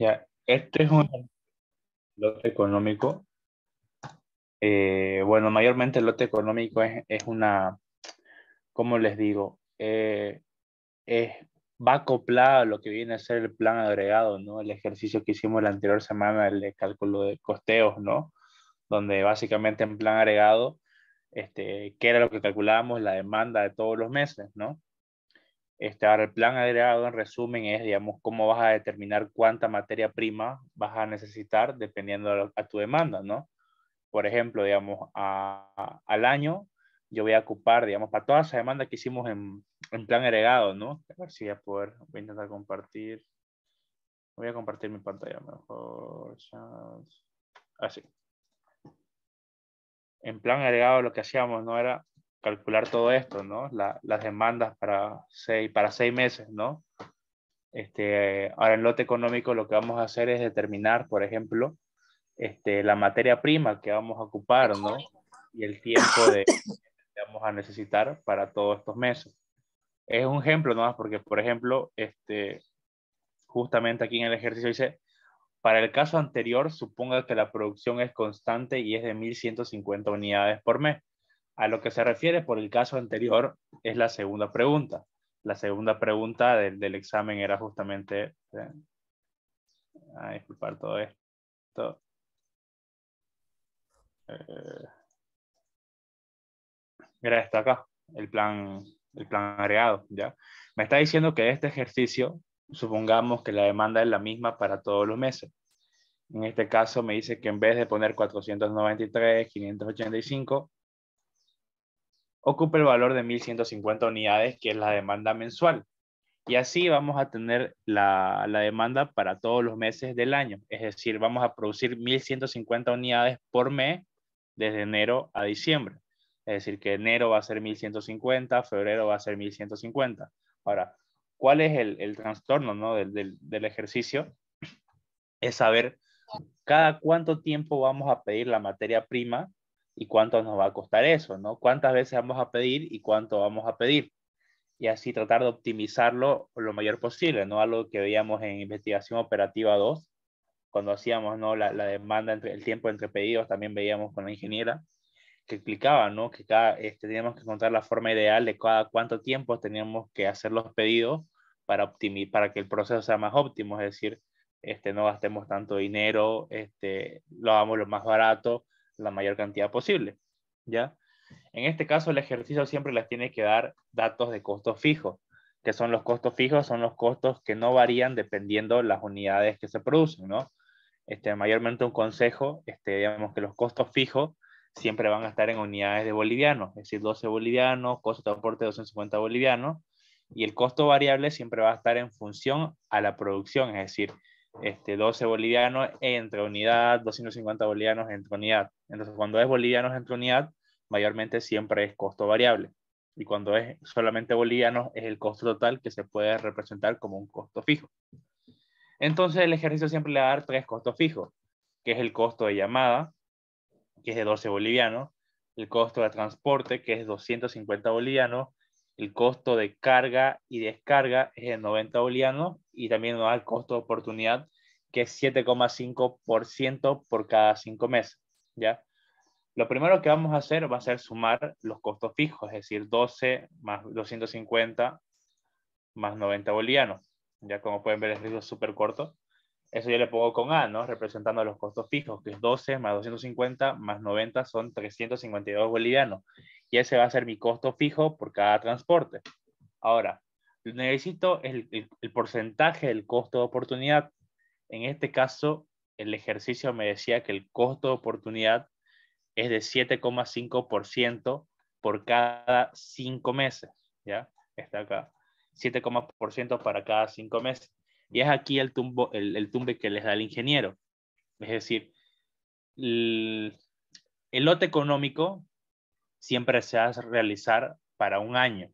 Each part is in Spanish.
Ya, este es un lote económico. Eh, bueno, mayormente el lote económico es, una, ¿cómo les digo? Eh, es, va acoplado a lo que viene a ser el plan agregado, ¿no? El ejercicio que hicimos la anterior semana, el de cálculo de costeos, ¿no? Donde básicamente en plan agregado, este, ¿qué era lo que calculábamos? La demanda de todos los meses, ¿no? Este, ahora, el plan agregado en resumen es, digamos, cómo vas a determinar cuánta materia prima vas a necesitar dependiendo a, tu demanda, ¿no? Por ejemplo, digamos, al año yo voy a ocupar, digamos, para toda esa demanda que hicimos en, en, plan agregado, ¿no? A ver si voy a poder, voy a intentar compartir. Voy a compartir mi pantalla mejor. Así. En plan agregado lo que hacíamos, ¿no? Era calcular todo esto, ¿no? las demandas para seis, para seis meses, ¿no? Este, ahora en lote económico lo que vamos a hacer es determinar, por ejemplo, este, la materia prima que vamos a ocupar, ¿no? Y el tiempo de, que vamos a necesitar para todos estos meses. Es un ejemplo nomás porque, por ejemplo, este, justamente aquí en el ejercicio dice, para el caso anterior, suponga que la producción es constante y es de 1.150 unidades por mes. A lo que se refiere por el caso anterior es la segunda pregunta. La segunda pregunta del, examen era justamente... Eh, a disculpar todo esto. mira eh, esto acá, el plan, el plan agregado. ¿ya? Me está diciendo que este ejercicio, supongamos que la demanda es la misma para todos los meses. En este caso me dice que en vez de poner 493, 585, ocupa el valor de 1.150 unidades, que es la demanda mensual. Y así vamos a tener la, demanda para todos los meses del año. Es decir, vamos a producir 1.150 unidades por mes desde enero a diciembre. Es decir, que enero va a ser 1.150, febrero va a ser 1.150. Ahora, ¿cuál es el, el trastorno ¿no? del, del ejercicio? Es saber cada cuánto tiempo vamos a pedir la materia prima y cuánto nos va a costar eso, ¿no? Cuántas veces vamos a pedir y cuánto vamos a pedir. Y así tratar de optimizarlo lo mayor posible, ¿no? Algo que veíamos en investigación operativa 2, cuando hacíamos, ¿no? La, demanda, entre, el tiempo entre pedidos, también veíamos con la ingeniera, que explicaba, ¿no? Que cada, este, teníamos que encontrar la forma ideal de cada cuánto tiempo teníamos que hacer los pedidos para, optimizar, para que el proceso sea más óptimo, es decir, este, no gastemos tanto dinero, este, lo hagamos lo más barato, la mayor cantidad posible, ¿ya? En este caso, el ejercicio siempre les tiene que dar datos de costos fijos, que son los costos fijos, son los costos que no varían dependiendo las unidades que se producen, ¿no? Este, mayormente un consejo, este, digamos que los costos fijos siempre van a estar en unidades de bolivianos, es decir, 12 bolivianos, costo de transporte 250 bolivianos, y el costo variable siempre va a estar en función a la producción, es decir, este, 12 bolivianos entre unidad, 250 bolivianos entre unidad. Entonces, cuando es bolivianos entre unidad, mayormente siempre es costo variable. Y cuando es solamente bolivianos, es el costo total que se puede representar como un costo fijo. Entonces, el ejercicio siempre le va a dar tres costos fijos, que es el costo de llamada, que es de 12 bolivianos, el costo de transporte, que es 250 bolivianos, el costo de carga y descarga es de 90 bolivianos y también nos da el costo de oportunidad, que es 7,5% por cada cinco meses. ¿ya? Lo primero que vamos a hacer va a ser sumar los costos fijos, es decir, 12 más 250 más 90 bolivianos. Ya como pueden ver, el es súper corto. Eso yo le pongo con A, Representando los costos fijos, que es 12 más 250 más 90 son 352 bolivianos. Y ese va a ser mi costo fijo por cada transporte. Ahora, necesito el, el, porcentaje del costo de oportunidad. En este caso, el ejercicio me decía que el costo de oportunidad es de 7,5% por cada cinco meses, ¿ya? Está acá, 7,% para cada cinco meses. Y es aquí el, tumbo, el, tumbe que les da el ingeniero. Es decir, el, el lote económico siempre se hace realizar para un año,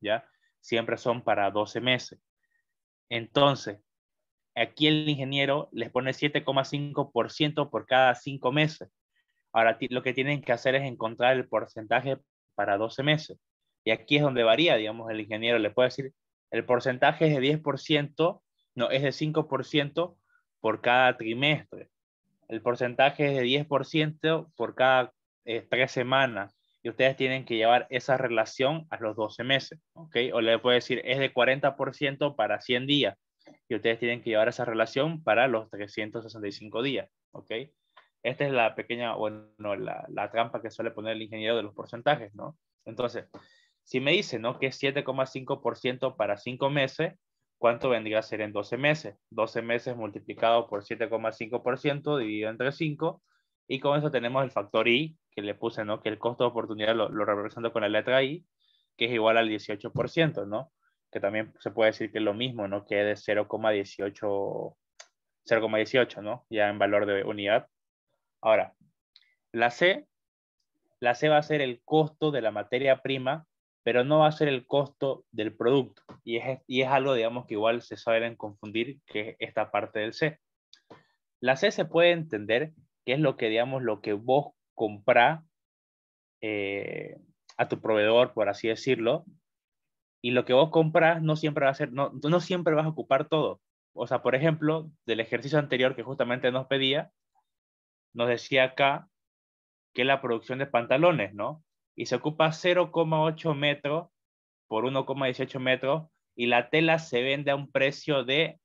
¿ya? siempre son para 12 meses. Entonces, aquí el ingeniero les pone 7,5% por cada 5 meses. Ahora lo que tienen que hacer es encontrar el porcentaje para 12 meses. Y aquí es donde varía, digamos, el ingeniero le puede decir, el porcentaje es de 10%, no, es de 5% por cada trimestre. El porcentaje es de 10% por cada 3 eh, tres semanas y ustedes tienen que llevar esa relación a los 12 meses, ¿ok? O le puedo decir, es de 40% para 100 días y ustedes tienen que llevar esa relación para los 365 días, ¿ok? Esta es la pequeña, bueno, la, la trampa que suele poner el ingeniero de los porcentajes, ¿no? Entonces, si me dice, ¿no? Que es 7,5% para 5 meses, ¿cuánto vendría a ser en 12 meses? 12 meses multiplicado por 7,5% dividido entre 5 y con eso tenemos el factor I, que le puse, ¿no? Que el costo de oportunidad lo, lo represento con la letra I, que es igual al 18%, ¿no? Que también se puede decir que es lo mismo, ¿no? Que es de 0,18, 0,18, ¿no? Ya en valor de unidad. Ahora, la C, la C va a ser el costo de la materia prima, pero no va a ser el costo del producto. Y es, y es algo, digamos, que igual se suelen confundir, que es esta parte del C. La C se puede entender que es lo que, digamos, lo que vos comprás eh, a tu proveedor, por así decirlo, y lo que vos compras no siempre va a ser, no, no siempre vas a ocupar todo. O sea, por ejemplo, del ejercicio anterior que justamente nos pedía, nos decía acá que la producción de pantalones, ¿no? Y se ocupa 0,8 metros por 1,18 metros y la tela se vende a un precio de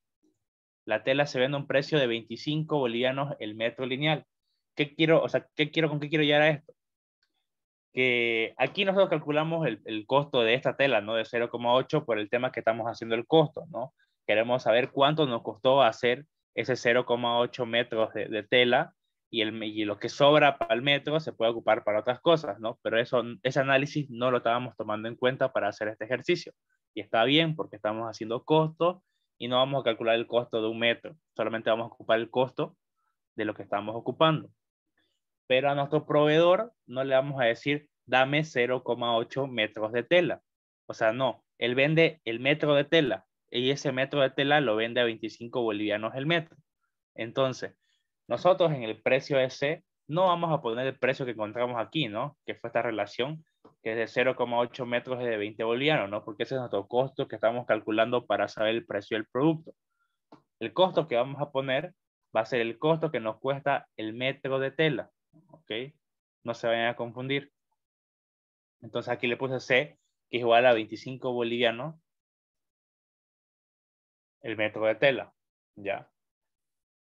la tela se vende a un precio de 25 bolivianos el metro lineal. ¿Qué quiero, o sea, qué quiero, con qué quiero llegar a esto? Que aquí nosotros calculamos el, costo de esta tela, ¿no? De 0,8 por el tema que estamos haciendo el costo, ¿no? Queremos saber cuánto nos costó hacer ese 0,8 metros de, de tela y, el, y lo que sobra para el metro se puede ocupar para otras cosas, ¿no? Pero eso, ese análisis no lo estábamos tomando en cuenta para hacer este ejercicio. Y está bien porque estamos haciendo costos y no vamos a calcular el costo de un metro, solamente vamos a ocupar el costo de lo que estamos ocupando. Pero a nuestro proveedor no le vamos a decir, dame 0,8 metros de tela. O sea, no, él vende el metro de tela y ese metro de tela lo vende a 25 bolivianos el metro. Entonces, nosotros en el precio ese no vamos a poner el precio que encontramos aquí, ¿no? Que fue esta relación que es de 0,8 metros de 20 bolivianos, ¿no? Porque ese es nuestro costo que estamos calculando para saber el precio del producto. El costo que vamos a poner va a ser el costo que nos cuesta el metro de tela, ¿ok? No se vayan a confundir. Entonces aquí le puse C, que es igual a 25 bolivianos el metro de tela, ¿ya?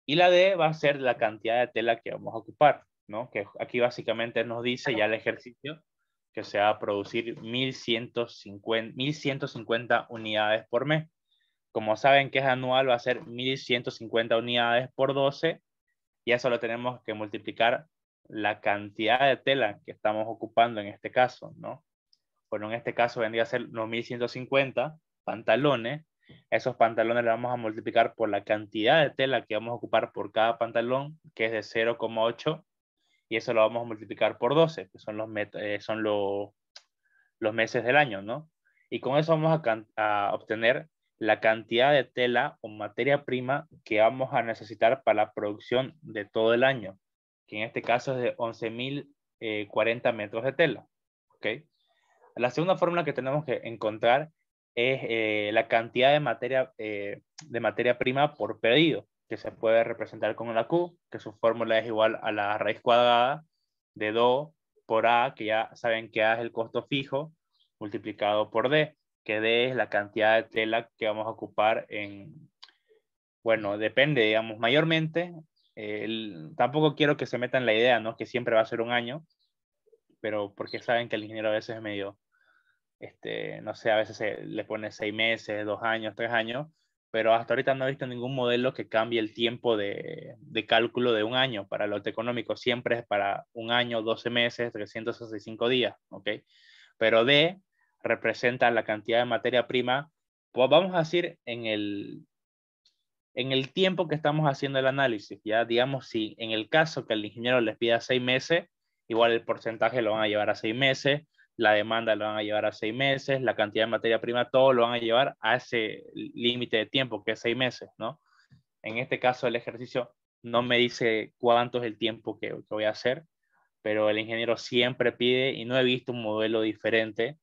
Y la D va a ser la cantidad de tela que vamos a ocupar, ¿no? Que aquí básicamente nos dice ya el ejercicio que se va a producir 1.150, unidades por mes. Como saben que es anual, va a ser 1.150 unidades por 12. Y eso lo tenemos que multiplicar la cantidad de tela que estamos ocupando en este caso, ¿no? Bueno, en este caso vendría a ser 1.150 pantalones. Esos pantalones los vamos a multiplicar por la cantidad de tela que vamos a ocupar por cada pantalón, que es de 0,8 y eso lo vamos a multiplicar por 12, que son los, eh, son los meses del año, ¿no? Y con eso vamos a, obtener la cantidad de tela o materia prima que vamos a necesitar para la producción de todo el año, que en este caso es de 11.040 eh, metros de tela, ¿ok? La segunda fórmula que tenemos que encontrar es eh, la cantidad de materia, de materia prima por pedido que se puede representar con la Q, que su fórmula es igual a la raíz cuadrada de 2 por A, que ya saben que A es el costo fijo, multiplicado por D, que D es la cantidad de tela que vamos a ocupar en, bueno, depende, digamos, mayormente, tampoco quiero que se metan la idea, ¿no? Que siempre va a ser un año, pero porque saben que el ingeniero a veces es medio, este, no sé, a veces se, le pone seis meses, dos años, tres años, pero hasta ahorita no he visto ningún modelo que cambie el tiempo de, cálculo de un año para el lote económico. Siempre es para un año, 12 meses, 365 días, ¿ok? Pero D representa la cantidad de materia prima, pues vamos a decir, en el, en el tiempo que estamos haciendo el análisis, ya digamos, si en el caso que el ingeniero les pida seis meses, igual el porcentaje lo van a llevar a seis meses, la demanda lo van a llevar a seis meses, la cantidad de materia prima, todo lo van a llevar a ese límite de tiempo, que es seis meses, ¿no? En este caso, el ejercicio no me dice cuánto es el tiempo que, voy a hacer, pero el ingeniero siempre pide, y no he visto un modelo diferente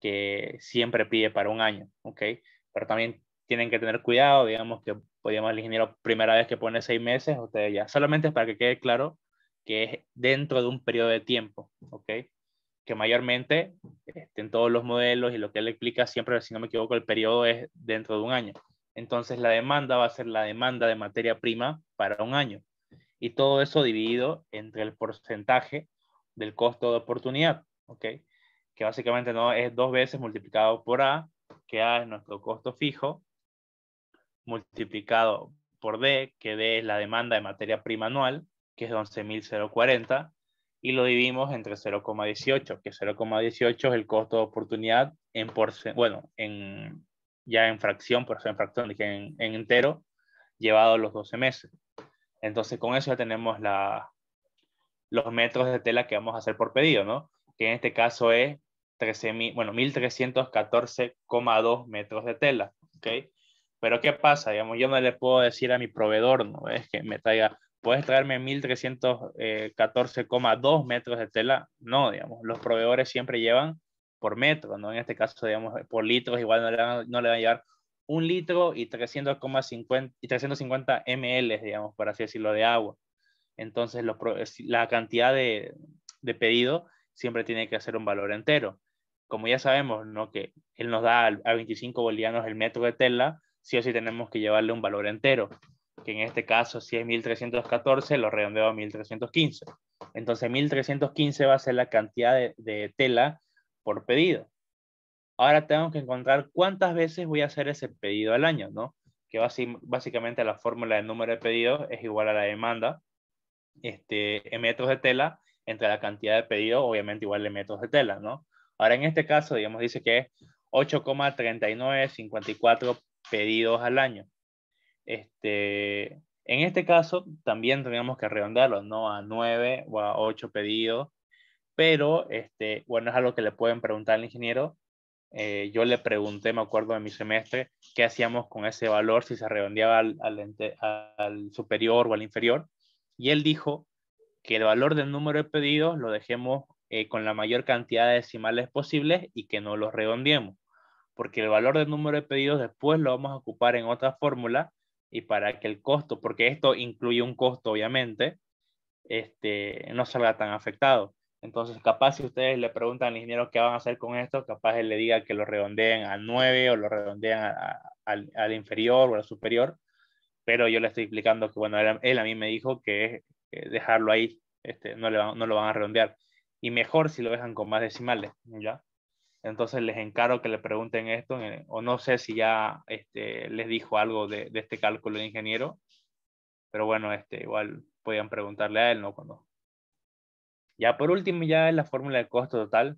que siempre pide para un año, ¿ok? Pero también tienen que tener cuidado, digamos que, podríamos pues, el ingeniero, primera vez que pone seis meses, ustedes ya, solamente para que quede claro que es dentro de un periodo de tiempo, ¿ok? que mayormente este, en todos los modelos y lo que él explica siempre, si no me equivoco, el periodo es dentro de un año. Entonces la demanda va a ser la demanda de materia prima para un año. Y todo eso dividido entre el porcentaje del costo de oportunidad, ¿ok? Que básicamente no es dos veces multiplicado por A, que A es nuestro costo fijo, multiplicado por D, que D es la demanda de materia prima anual, que es 11.040, y lo dividimos entre 0,18, que 0,18 es el costo de oportunidad en porcentaje, bueno, en, ya en fracción, por eso en fracción, dije en, entero, llevado los 12 meses. Entonces con eso ya tenemos la, los metros de tela que vamos a hacer por pedido, ¿no? Que en este caso es 13, bueno, 1314,2 metros de tela, ¿ok? Pero ¿qué pasa? Digamos, yo no le puedo decir a mi proveedor, ¿no? Es que me traiga puedes traerme 1314,2 eh, metros de tela. No, digamos, los proveedores siempre llevan por metro, ¿no? En este caso, digamos, por litros, igual no le van, a llevar un litro y y 350 ml, digamos, por así decirlo, de agua. Entonces, los, la cantidad de, de, pedido siempre tiene que ser un valor entero. Como ya sabemos, ¿no? Que él nos da a 25 bolivianos el metro de tela, sí o sí tenemos que llevarle un valor entero que en este caso si es 1314, lo redondeo a 1315. Entonces 1315 va a ser la cantidad de, tela por pedido. Ahora tengo que encontrar cuántas veces voy a hacer ese pedido al año, ¿no? Que básicamente la fórmula del número de pedidos es igual a la demanda este, en metros de tela entre la cantidad de pedido, obviamente igual de metros de tela, ¿no? Ahora en este caso, digamos, dice que es 8,3954 pedidos al año. Este, en este caso, también teníamos que redondearlo, ¿no? A 9 o a 8 pedidos, pero, este, bueno, es algo que le pueden preguntar al ingeniero. Eh, yo le pregunté, me acuerdo de mi semestre, qué hacíamos con ese valor, si se redondeaba al, al, superior o al inferior. Y él dijo que el valor del número de pedidos lo dejemos eh, con la mayor cantidad de decimales posibles y que no los redondeemos, porque el valor del número de pedidos después lo vamos a ocupar en otra fórmula y para que el costo, porque esto incluye un costo obviamente, este, no salga tan afectado. Entonces, capaz si ustedes le preguntan al ingeniero qué van a hacer con esto, capaz él le diga que lo redondeen al 9 o lo redondean al, al, inferior o al superior, pero yo le estoy explicando que, bueno, él, a mí me dijo que es eh, dejarlo ahí, este, no, le no lo van a redondear. Y mejor si lo dejan con más decimales, ¿ya? Entonces les encargo que le pregunten esto, eh, o no sé si ya este, les dijo algo de, este cálculo de ingeniero, pero bueno, este, igual podían preguntarle a él, ¿no? Cuando... Ya por último, ya es la fórmula de costo total,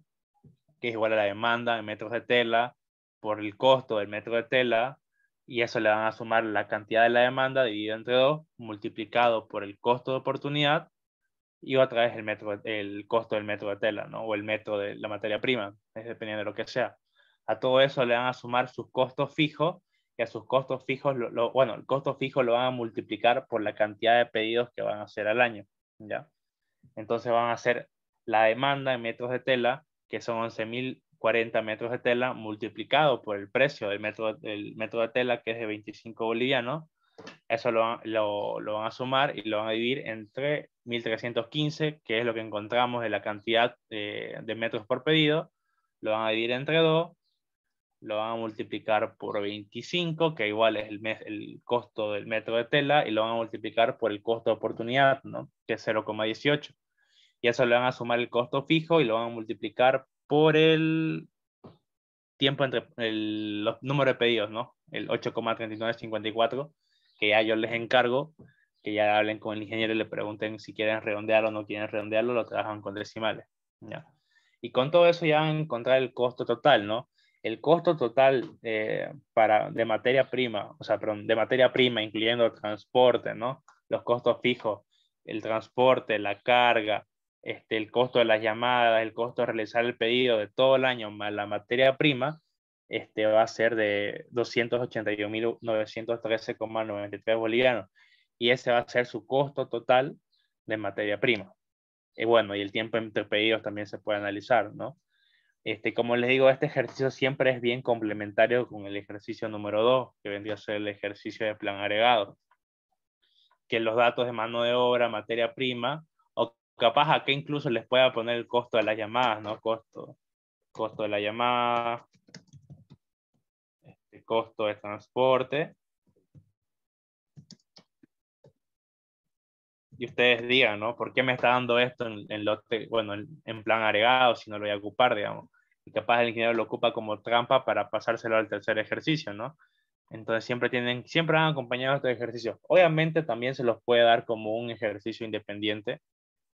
que es igual a la demanda en metros de tela por el costo del metro de tela, y eso le van a sumar la cantidad de la demanda dividido entre dos, multiplicado por el costo de oportunidad, y otra vez el, metro, el costo del metro de tela, O el metro de la materia prima, es dependiendo de lo que sea. A todo eso le van a sumar sus costos fijos y a sus costos fijos, lo, bueno, el costo fijo lo van a multiplicar por la cantidad de pedidos que van a hacer al año, ¿ya? Entonces van a hacer la demanda en metros de tela, que son 11.040 metros de tela, multiplicado por el precio del metro, del metro de tela, que es de 25 bolivianos, eso lo, lo, van a sumar y lo van a dividir entre 1315, que es lo que encontramos de la cantidad eh, de metros por pedido, lo van a dividir entre 2, lo van a multiplicar por 25, que igual es el, mes, el costo del metro de tela, y lo van a multiplicar por el costo de oportunidad, ¿no? que es 0,18. Y eso le van a sumar el costo fijo y lo van a multiplicar por el tiempo entre el, los números de pedidos, ¿no? El 8,3954, que ya yo les encargo que ya hablen con el ingeniero y le pregunten si quieren redondearlo o no quieren redondearlo, lo trabajan con decimales. ¿ya? Y con todo eso ya van a encontrar el costo total, ¿no? El costo total eh, para, de materia prima, o sea, perdón, de materia prima, incluyendo transporte, ¿no? Los costos fijos, el transporte, la carga, este, el costo de las llamadas, el costo de realizar el pedido de todo el año más la materia prima, este, va a ser de 281.913,93 bolivianos y ese va a ser su costo total de materia prima. Y bueno, y el tiempo entre pedidos también se puede analizar, ¿no? Este, como les digo, este ejercicio siempre es bien complementario con el ejercicio número 2, que vendría a ser el ejercicio de plan agregado, que los datos de mano de obra, materia prima, o capaz que incluso les pueda poner el costo de las llamadas, ¿no? Costo, costo de la llamada, este, costo de transporte, y ustedes digan, ¿no? ¿Por qué me está dando esto en, en lote, bueno, en, plan agregado si no lo voy a ocupar, digamos? Y capaz el ingeniero lo ocupa como trampa para pasárselo al tercer ejercicio, ¿no? Entonces siempre tienen, siempre van acompañados de ejercicios. Obviamente también se los puede dar como un ejercicio independiente,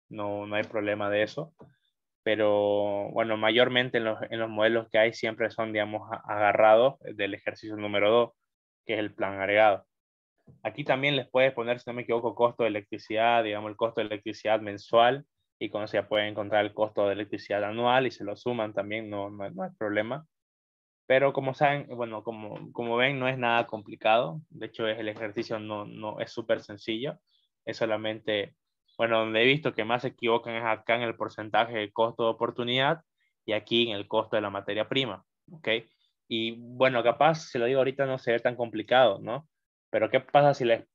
no, no hay problema de eso, pero bueno, mayormente en los, en los modelos que hay siempre son, digamos, agarrados del ejercicio número dos, que es el plan agregado. Aquí también les puedes poner, si no me equivoco, costo de electricidad, digamos el costo de electricidad mensual y con eso ya pueden encontrar el costo de electricidad anual y se lo suman también, no, no, hay problema. Pero como saben, bueno, como, como ven, no es nada complicado. De hecho, es, el ejercicio no, no es súper sencillo. Es solamente, bueno, donde he visto que más se equivocan es acá en el porcentaje de costo de oportunidad y aquí en el costo de la materia prima. okay Y bueno, capaz, se lo digo ahorita, no se ve tan complicado, ¿no? Pero ¿qué pasa si les,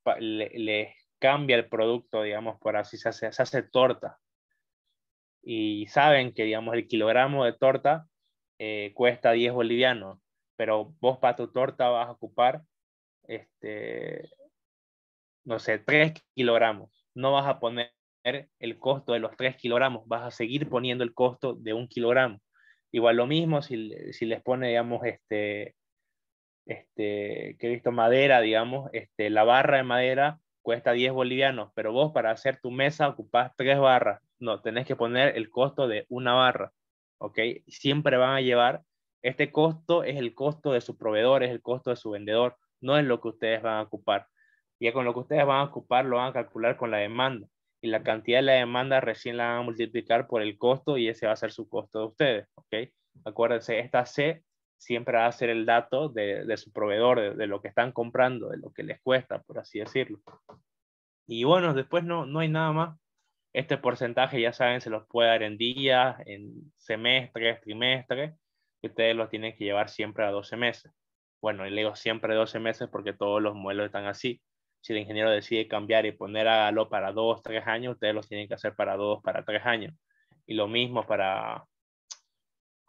cambia el producto, digamos, por así se hace, se hace torta? Y saben que, digamos, el kilogramo de torta eh, cuesta 10 bolivianos, pero vos para tu torta vas a ocupar, este, no sé, 3 kilogramos. No vas a poner el costo de los 3 kilogramos, vas a seguir poniendo el costo de un kilogramo. Igual lo mismo si, si les pone, digamos, este, este, que he visto madera, digamos, este, la barra de madera cuesta 10 bolivianos, pero vos para hacer tu mesa ocupás tres barras. No, tenés que poner el costo de una barra, ¿ok? Siempre van a llevar, este costo es el costo de su proveedor, es el costo de su vendedor, no es lo que ustedes van a ocupar. y con lo que ustedes van a ocupar lo van a calcular con la demanda y la cantidad de la demanda recién la van a multiplicar por el costo y ese va a ser su costo de ustedes, ¿ok? Acuérdense, esta C siempre va a ser el dato de, su proveedor, de, lo que están comprando, de lo que les cuesta, por así decirlo. Y bueno, después no, no hay nada más. Este porcentaje, ya saben, se los puede dar en días, en semestres, trimestres, y ustedes los tienen que llevar siempre a 12 meses. Bueno, y le digo siempre 12 meses porque todos los modelos están así. Si el ingeniero decide cambiar y poner a lo para 2, 3 años, ustedes los tienen que hacer para 2, para 3 años. Y lo mismo para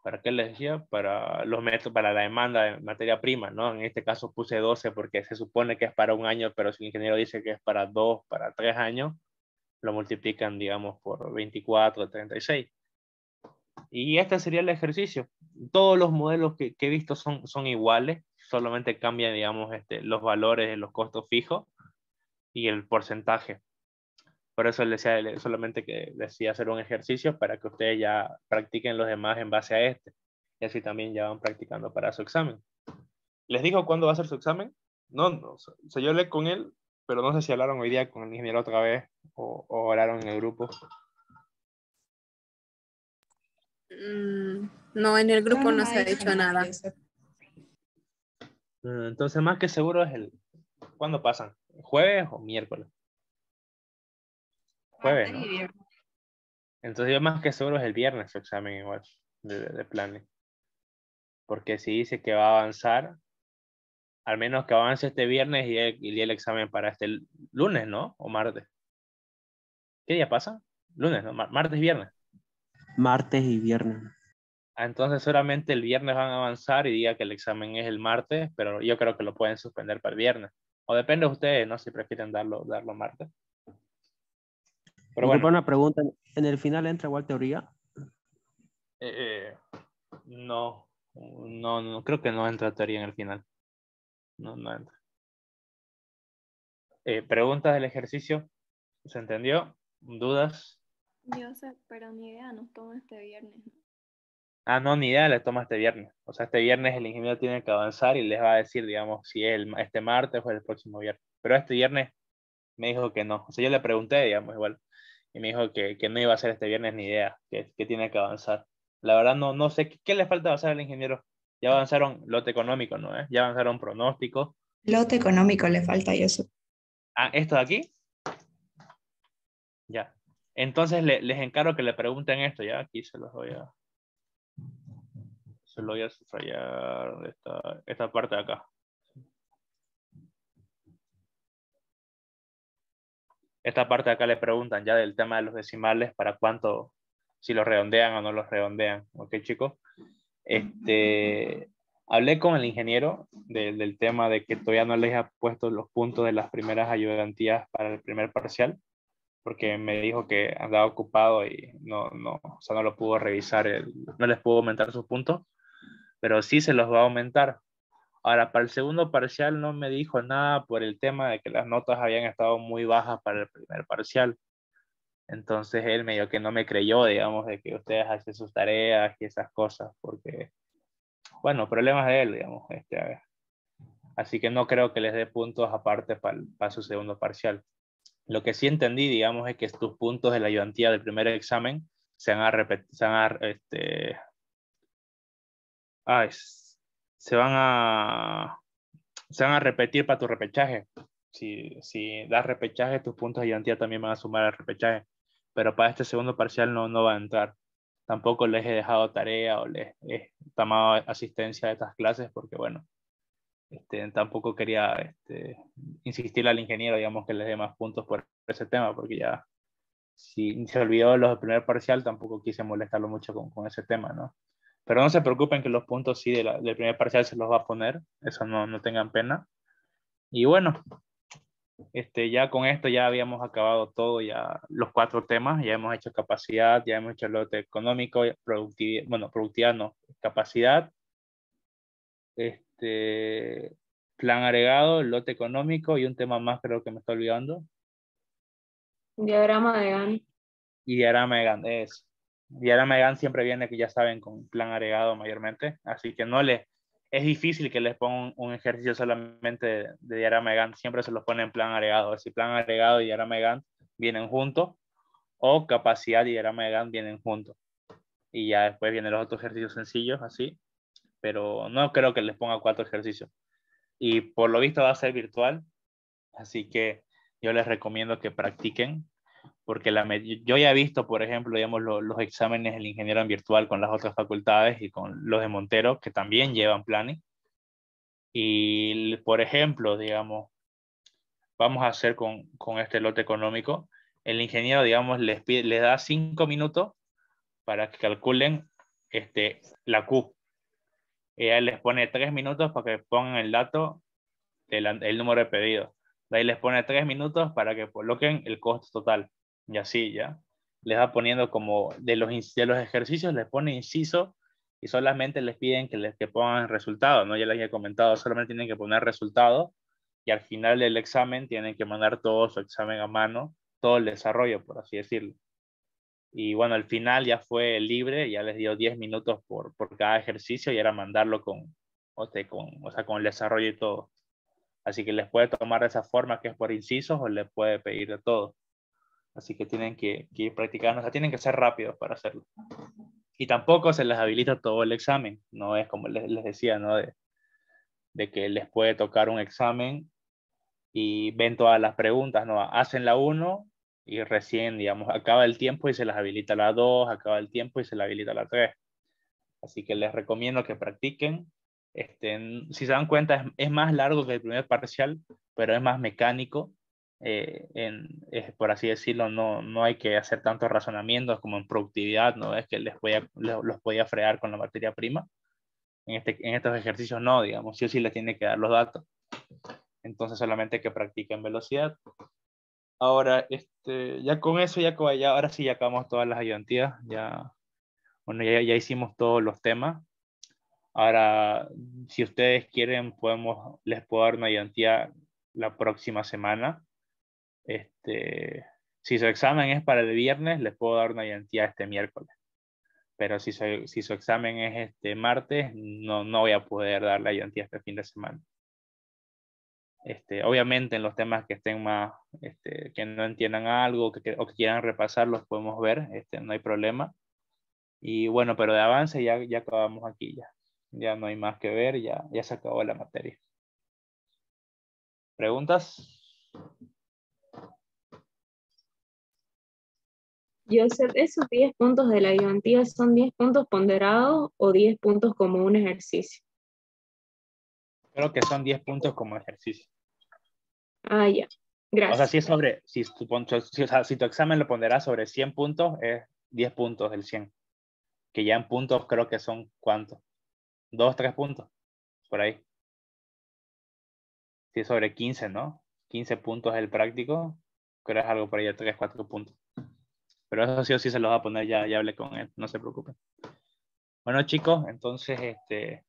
¿Para qué les decía? Para los metros, para la demanda de materia prima, ¿no? En este caso puse 12 porque se supone que es para un año, pero si el ingeniero dice que es para dos, para tres años, lo multiplican, digamos, por 24, 36. Y este sería el ejercicio. Todos los modelos que, he visto son, son iguales, solamente cambian, digamos, este, los valores de los costos fijos y el porcentaje. Por eso les decía, solamente que decía hacer un ejercicio para que ustedes ya practiquen los demás en base a este. Y así también ya van practicando para su examen. ¿Les dijo cuándo va a ser su examen? No, no yo hablé con él, pero no sé si hablaron hoy día con el ingeniero otra vez o, o hablaron en el grupo. Mm, no, en el grupo no se ha dicho nada. Mm, entonces, más que seguro es el... ¿Cuándo pasan? ¿Jueves o miércoles? Entonces yo más que seguro es el viernes su examen igual, de, de planning. Porque si dice que va a avanzar, al menos que avance este viernes y el, el examen para este lunes, ¿no? O martes. ¿Qué día pasa? Lunes, ¿no? Martes, viernes. Martes y viernes. Ah, entonces solamente el viernes van a avanzar y diga que el examen es el martes, pero yo creo que lo pueden suspender para el viernes. O depende de ustedes, ¿no? Si prefieren darlo, darlo martes. Pero bueno. una pregunta. ¿En el final entra igual teoría? Eh, eh, no, no, creo que no entra teoría en el final. No, no entra. Eh, preguntas del ejercicio. ¿Se entendió? ¿Dudas? Yo sé, pero ni idea nos toma este viernes. Ah, no, ni idea les toma este viernes. O sea, este viernes el ingeniero tiene que avanzar y les va a decir, digamos, si es este martes o el próximo viernes. Pero este viernes me dijo que no. O sea, yo le pregunté, digamos, igual. Y me dijo que, que no iba a ser este viernes ni idea, que, tiene que avanzar. La verdad, no, no sé qué, le falta hacer al ingeniero. Ya avanzaron lote económico, ¿no? Eh? Ya avanzaron pronóstico Lote económico le falta, eso Ah, ¿esto de aquí? Ya. Entonces le, les encargo que le pregunten esto, ya. Aquí se los voy a. Se los voy a subrayar esta, esta parte de acá. Esta parte de acá le preguntan ya del tema de los decimales, para cuánto, si los redondean o no los redondean. Ok, chicos. Este, hablé con el ingeniero del tema de que todavía no les ha puesto los puntos de las primeras ayudantías para el primer parcial, porque me dijo que andaba ocupado y no, no, o sea, no lo pudo revisar, no les pudo aumentar sus puntos, pero sí se los va a aumentar. Ahora, para el segundo parcial no me dijo nada por el tema de que las notas habían estado muy bajas para el primer parcial. Entonces él medio que no me creyó, digamos, de que ustedes hacen sus tareas y esas cosas, porque, bueno, problemas de él, digamos. Este, Así que no creo que les dé puntos aparte para, su segundo parcial. Lo que sí entendí, digamos, es que estos puntos de la ayudantía del primer examen se van a, se van a, este, ah, se van a, van a repetir para tu repechaje. Si, si das repechaje, tus puntos de identidad también van a sumar al repechaje. Pero para este segundo parcial no, no va a entrar. Tampoco les he dejado tarea o les he tomado asistencia a estas clases porque, bueno, este, tampoco quería este, insistirle al ingeniero, digamos, que les dé más puntos por ese tema, porque ya si se olvidó los del primer parcial, tampoco quise molestarlo mucho con ese tema, ¿no? Pero no se preocupen que los puntos sí de la, del primer parcial se los va a poner, eso no, no tengan pena. Y bueno, este, ya con esto ya habíamos acabado todo, ya los cuatro temas, ya hemos hecho capacidad, ya hemos hecho lote económico, productividad, bueno, productividad no, capacidad, este, plan agregado, lote económico y un tema más creo que me estoy olvidando. Diagrama de GAN. Y diagrama de GAN, eso. Y Megan siempre viene, que ya saben, con plan agregado mayormente, así que no le, es difícil que les ponga un, ejercicio solamente de, de Diara Megan, siempre se los pone en plan agregado, si plan agregado y Diara Megan vienen juntos, o capacidad y Diara Megan vienen juntos. Y ya después vienen los otros ejercicios sencillos, así, pero no creo que les ponga cuatro ejercicios. Y por lo visto va a ser virtual, así que yo les recomiendo que practiquen porque la, yo ya he visto, por ejemplo, digamos, los exámenes del ingeniero en virtual con las otras facultades y con los de Montero, que también llevan planning. Y, por ejemplo, digamos, vamos a hacer con, con este lote económico, el ingeniero, digamos, les, pide, les da cinco minutos para que calculen este, la Q. Ella les pone tres minutos para que pongan el dato del el número de pedidos. De ahí les pone tres minutos para que coloquen el costo total y así ya. Les va poniendo como de los, de los ejercicios, les pone inciso y solamente les piden que, les, que pongan resultados, ¿no? Ya les he comentado, solamente tienen que poner resultados y al final del examen tienen que mandar todo su examen a mano, todo el desarrollo, por así decirlo. Y bueno, al final ya fue libre, ya les dio 10 minutos por, por cada ejercicio y era mandarlo con, o, con, o sea, con el desarrollo y todo. Así que les puede tomar de esa forma que es por incisos o les puede pedir de todo. Así que tienen que, que practicar, o sea, tienen que ser rápidos para hacerlo. Y tampoco se les habilita todo el examen, no es como les, decía, ¿no? De, que les puede tocar un examen y ven todas las preguntas, ¿no? Hacen la 1 y recién, digamos, acaba el tiempo y se les habilita la 2, acaba el tiempo y se les habilita la 3. Así que les recomiendo que practiquen. Este, si se dan cuenta, es más largo que el primer parcial, pero es más mecánico eh, en, por así decirlo, no, no hay que hacer tantos razonamientos como en productividad, no es que les los, los frear con la materia prima. En, este, en estos ejercicios no, digamos, sí o sí les tiene que dar los datos. Entonces solamente que practiquen velocidad. Ahora, este, ya con eso, ya, ya ahora sí ya acabamos todas las ayuntías ya, bueno, ya, ya hicimos todos los temas. Ahora, si ustedes quieren, podemos, les puedo dar una ayuntía la próxima semana este, si su examen es para el viernes, les puedo dar una identidad este miércoles. Pero si su, examen es este martes, no, no voy a poder dar la identidad este fin de semana. Este, obviamente en los temas que estén más, este, que no entiendan algo o que quieran repasar, los podemos ver, este, no hay problema. Y bueno, pero de avance ya, ya acabamos aquí, ya. Ya no hay más que ver, ya, ya se acabó la materia. ¿Preguntas? Joseph, esos 10 puntos de la ayudantía son 10 puntos ponderados o 10 puntos como un ejercicio. Creo que son 10 puntos como ejercicio. Ah, ya. Gracias. O sea, si sobre, si tu, si, tu examen lo ponderás sobre 100 puntos, es 10 puntos del 100. Que ya en puntos creo que son cuántos? Dos, tres puntos. Por ahí. Si es sobre 15, ¿no? 15 puntos el práctico, creo que es algo por ahí de 3, 4 puntos. Pero eso sí o sí se los va a poner, ya, ya hablé con él, no se preocupen. Bueno, chicos, entonces este,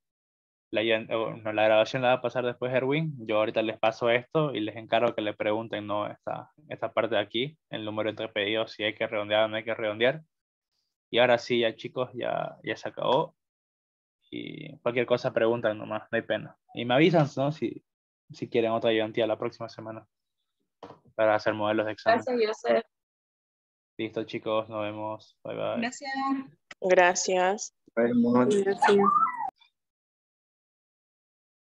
la, no, la grabación la va a pasar después Erwin. Yo ahorita les paso esto y les encargo que le pregunten ¿no? esta, esta parte de aquí, el número entre pedidos, si hay que redondear o no hay que redondear. Y ahora sí, ya chicos, ya, ya se acabó. Y cualquier cosa preguntan nomás, no hay pena. Y me avisan, ¿no? Si, si quieren otra ayudantía la próxima semana para hacer modelos de examen. Gracias, Listo, chicos, nos vemos. Bye bye. Gracias. Gracias. Bye,